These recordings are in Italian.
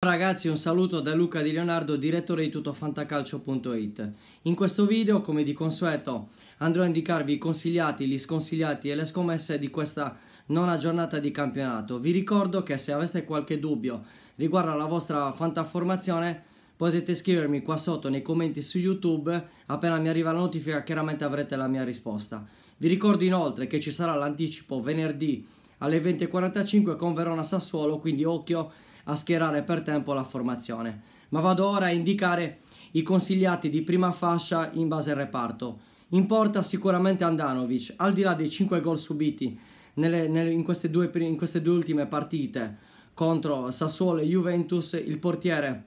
Ragazzi un saluto da Luca Di Leonardo, direttore di tuttoFantacalcio.it In questo video, come di consueto, andrò a indicarvi i consigliati, gli sconsigliati e le scommesse di questa nona giornata di campionato. Vi ricordo che se aveste qualche dubbio riguardo alla vostra fantaformazione potete scrivermi qua sotto nei commenti su YouTube, appena mi arriva la notifica chiaramente avrete la mia risposta. Vi ricordo inoltre che ci sarà l'anticipo venerdì alle 20.45 con Verona Sassuolo, quindi occhio a schierare per tempo la formazione. Ma vado ora a indicare i consigliati di prima fascia in base al reparto. In porta sicuramente Andanovic, al di là dei 5 gol subiti nelle, nelle, in, queste due, in queste due ultime partite contro Sassuolo e Juventus, il portiere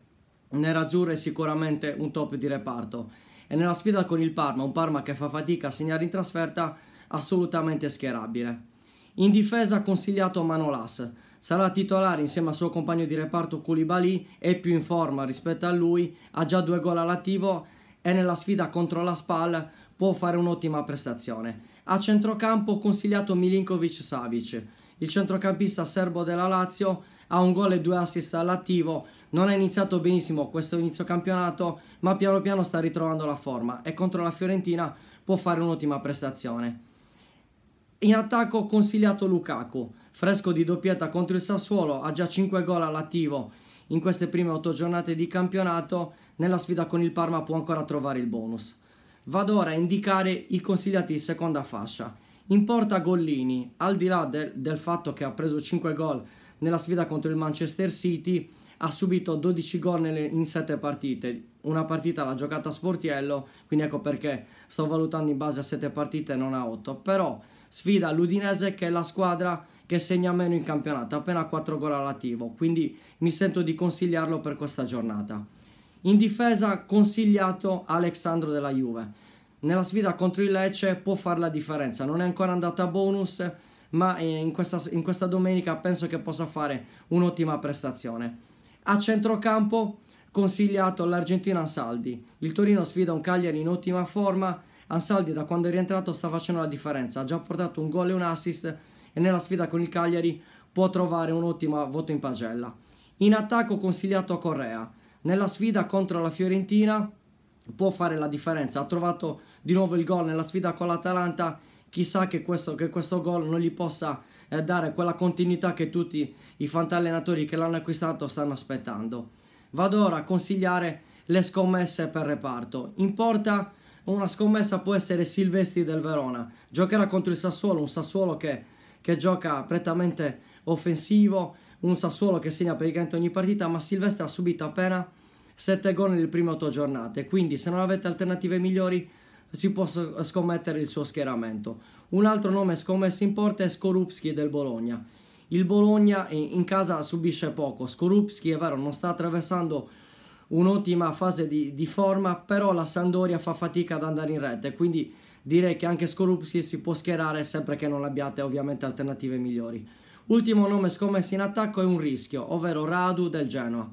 nerazzurro è sicuramente un top di reparto. E nella sfida con il Parma, un Parma che fa fatica a segnare in trasferta, assolutamente schierabile. In difesa consigliato Manolas, Sarà titolare insieme al suo compagno di reparto Koulibaly, è più in forma rispetto a lui, ha già due gol all'attivo e nella sfida contro la Spal può fare un'ottima prestazione. A centrocampo consigliato Milinkovic Savic. Il centrocampista serbo della Lazio ha un gol e due assist all'attivo, non ha iniziato benissimo questo inizio campionato, ma piano piano sta ritrovando la forma e contro la Fiorentina può fare un'ottima prestazione. In attacco ho consigliato Lukaku, fresco di doppietta contro il Sassuolo, ha già 5 gol all'attivo in queste prime 8 giornate di campionato, nella sfida con il Parma può ancora trovare il bonus. Vado ora a indicare i consigliati in seconda fascia. In porta Gollini, al di là del, del fatto che ha preso 5 gol nella sfida contro il Manchester City, ha subito 12 gol in 7 partite. Una partita l'ha giocata a Sportiello, quindi ecco perché sto valutando in base a 7 partite e non a 8. Però sfida l'Udinese che è la squadra che segna meno in campionato, appena 4 gol all'attivo, quindi mi sento di consigliarlo per questa giornata. In difesa consigliato Alexandro della Juve. Nella sfida contro il Lecce può fare la differenza, non è ancora andata a bonus, ma eh, in questa, in questa domenica penso che possa fare un'ottima prestazione. A centrocampo consigliato all'Argentina Ansaldi. Il Torino sfida un Cagliari in ottima forma. Ansaldi da quando è rientrato sta facendo la differenza, ha già portato un gol e un assist e nella sfida con il Cagliari può trovare un ottimo voto in pagella. In attacco consigliato a Correa. Nella sfida contro la Fiorentina può fare la differenza, ha trovato di nuovo il gol nella sfida con l'Atalanta chissà che questo, che questo gol non gli possa eh, dare quella continuità che tutti i fantallenatori che l'hanno acquistato stanno aspettando. Vado ora a consigliare le scommesse per reparto. In porta una scommessa può essere Silvestri del Verona, giocherà contro il Sassuolo, un Sassuolo che, che gioca prettamente offensivo, un Sassuolo che segna praticamente ogni partita, ma Silvestri ha subito appena 7 gol nelle prime 8 giornate, quindi se non avete alternative migliori si può scommettere il suo schieramento. Un altro nome scommesso in porta è Skorupski del Bologna. Il Bologna in casa subisce poco, Skorupski è vero non sta attraversando un'ottima fase di, di, forma, però la Sandoria fa fatica ad andare in rete, quindi direi che anche Skorupski si può schierare sempre che non abbiate ovviamente alternative migliori. Ultimo nome scommesso in attacco è un rischio, ovvero Radu del Genoa.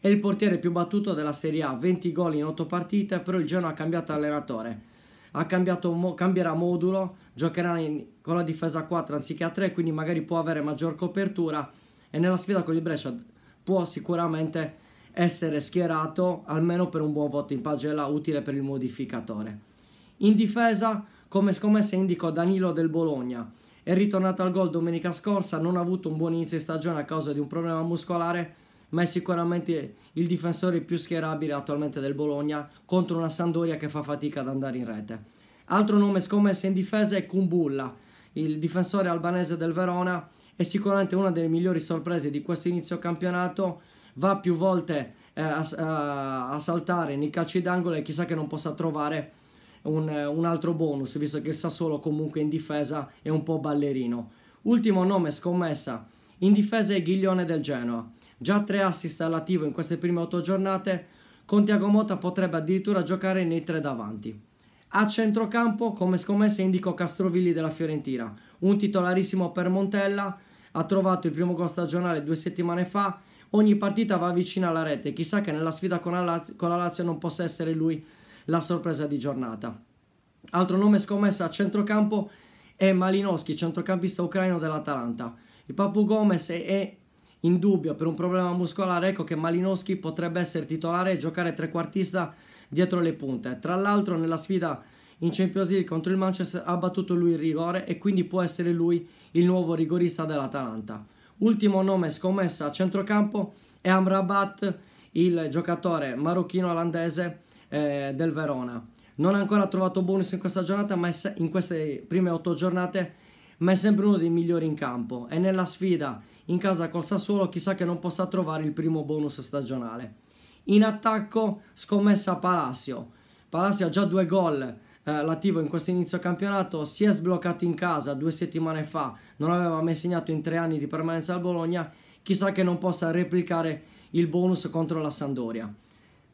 È il portiere più battuto della Serie A, 20 gol in 8 partite, però il Genoa ha cambiato allenatore ha cambiato mo- cambierà modulo, giocherà in, con la difesa a 4 anziché a 3, quindi magari può avere maggior copertura e nella sfida con il Brescia può sicuramente essere schierato almeno per un buon voto in pagella utile per il modificatore. In difesa, come scommessa indico Danilo del Bologna. È ritornato al gol domenica scorsa, non ha avuto un buon inizio di stagione a causa di un problema muscolare ma è sicuramente il difensore più schierabile attualmente del Bologna contro una Sandoria che fa fatica ad andare in rete. Altro nome scommesso in difesa è Kumbulla, il difensore albanese del Verona, è sicuramente una delle migliori sorprese di questo inizio campionato, va più volte eh, a, a, saltare nei calci d'angolo e chissà che non possa trovare un, un altro bonus, visto che il Sassuolo comunque in difesa è un po' ballerino. Ultimo nome scommessa in difesa è Ghiglione del Genoa. Già tre assist all'attivo in queste prime otto giornate, con Tiago Motta potrebbe addirittura giocare nei tre davanti. A centrocampo, come scommessa, indico Castrovilli della Fiorentina, un titolarissimo per Montella, ha trovato il primo gol stagionale due settimane fa, ogni partita va vicina alla rete, chissà che nella sfida con la, Lazio, con la Lazio non possa essere lui la sorpresa di giornata. Altro nome scommessa a centrocampo è Malinowski, centrocampista ucraino dell'Atalanta. Il Papu Gomez è in dubbio per un problema muscolare, ecco che Malinowski potrebbe essere titolare e giocare trequartista dietro le punte. Tra l'altro nella sfida in Champions League contro il Manchester ha battuto lui il rigore e quindi può essere lui il nuovo rigorista dell'Atalanta. Ultimo nome scommessa a centrocampo è Amrabat, il giocatore marocchino-olandese eh, del Verona. Non ha ancora trovato bonus in questa giornata, ma in queste prime otto giornate ma è sempre uno dei migliori in campo e nella sfida in casa col Sassuolo chissà che non possa trovare il primo bonus stagionale. In attacco scommessa Palacio. Palacio ha già due gol eh, l'attivo in questo inizio campionato, si è sbloccato in casa due settimane fa, non aveva mai segnato in tre anni di permanenza al Bologna, chissà che non possa replicare il bonus contro la Sandoria.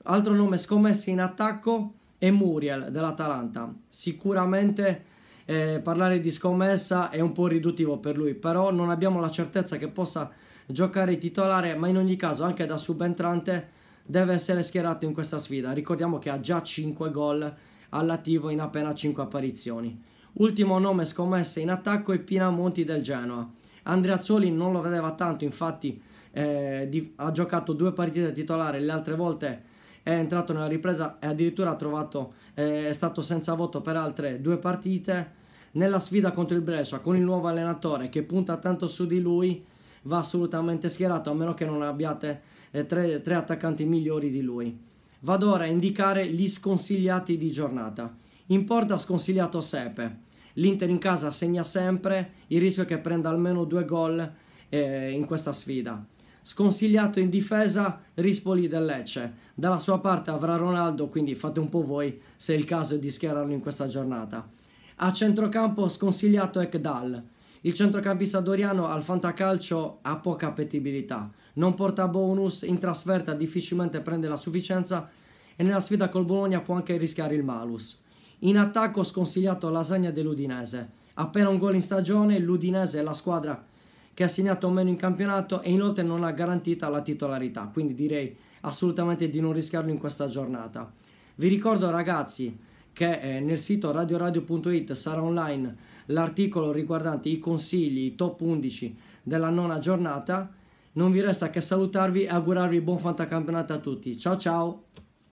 Altro nome scommesso in attacco è Muriel dell'Atalanta, sicuramente eh, parlare di scommessa è un po' riduttivo per lui, però non abbiamo la certezza che possa giocare titolare, ma in ogni caso anche da subentrante deve essere schierato in questa sfida. Ricordiamo che ha già 5 gol all'attivo in appena 5 apparizioni. Ultimo nome scommessa in attacco è Pinamonti del Genoa. Andrea Andreazzoli non lo vedeva tanto, infatti eh, di, ha giocato due partite titolare, le altre volte è entrato nella ripresa e addirittura trovato, eh, è stato senza voto per altre due partite. Nella sfida contro il Brescia con il nuovo allenatore che punta tanto su di lui va assolutamente schierato a meno che non abbiate eh, tre, tre attaccanti migliori di lui. Vado ora a indicare gli sconsigliati di giornata. In porta sconsigliato Sepe. L'Inter in casa segna sempre, il rischio è che prenda almeno due gol eh, in questa sfida sconsigliato in difesa Rispoli del Lecce. Dalla sua parte avrà Ronaldo, quindi fate un po' voi se è il caso di schierarlo in questa giornata. A centrocampo sconsigliato Ekdal. Il centrocampista doriano al fantacalcio ha poca appetibilità. Non porta bonus, in trasferta difficilmente prende la sufficienza e nella sfida col Bologna può anche rischiare il malus. In attacco sconsigliato Lasagna dell'Udinese. Appena un gol in stagione, l'Udinese è la squadra che ha segnato o meno in campionato e inoltre non ha garantita la titolarità, quindi direi assolutamente di non rischiarlo in questa giornata. Vi ricordo ragazzi che eh, nel sito radioradio.it sarà online l'articolo riguardante i consigli i top 11 della nona giornata. Non vi resta che salutarvi e augurarvi buon fantacampionato a tutti. Ciao ciao!